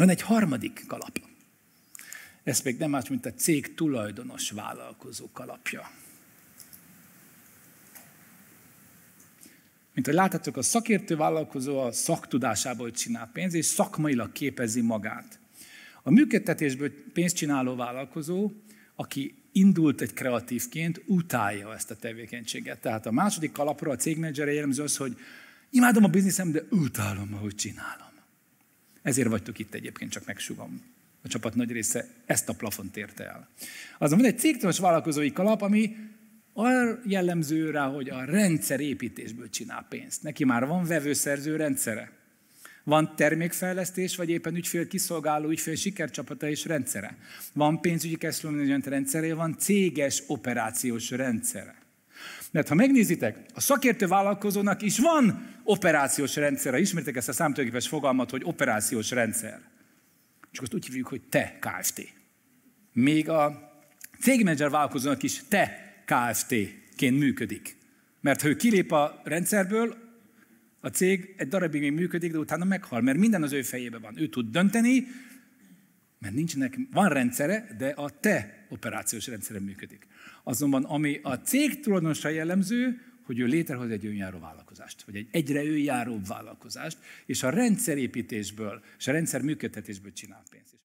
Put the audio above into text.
Van egy harmadik kalap. Ez még nem más, mint a cég tulajdonos vállalkozó kalapja. Mint hogy láthatok, a szakértő vállalkozó a szaktudásából csinál pénzt, és szakmailag képezi magát. A működtetésből pénzt csináló vállalkozó, aki indult egy kreatívként, utálja ezt a tevékenységet. Tehát a második kalapra a cégmenedzsere jellemző az, hogy imádom a bizniszem, de utálom, ahogy csinálom. Ezért vagytok itt egyébként, csak megsugom. A csapat nagy része ezt a plafont érte el. Azon van egy cégtulajdonos vállalkozói kalap, ami arra jellemző rá, hogy a rendszerépítésből csinál pénzt. Neki már van vevőszerző rendszere. Van termékfejlesztés, vagy éppen ügyfél kiszolgáló, ügyfél sikercsapata és rendszere. Van pénzügyi cash rendszere, van céges operációs rendszere. Mert ha megnézitek, a szakértő vállalkozónak is van operációs rendszerre. Ismertek ezt a számítógépes fogalmat, hogy operációs rendszer. Csak azt úgy hívjuk, hogy te Kft. Még a cégmenedzser vállalkozónak is te Kft-ként működik. Mert ha ő kilép a rendszerből, a cég egy darabig még működik, de utána meghal, mert minden az ő fejébe van. Ő tud dönteni, mert nincsenek, van rendszere, de a te operációs rendszere működik. Azonban ami a cég tulajdonosra jellemző, hogy ő létrehoz egy önjáró vállalkozást, vagy egy egyre önjáróbb vállalkozást, és a rendszerépítésből és a rendszer működtetésből csinál pénzt.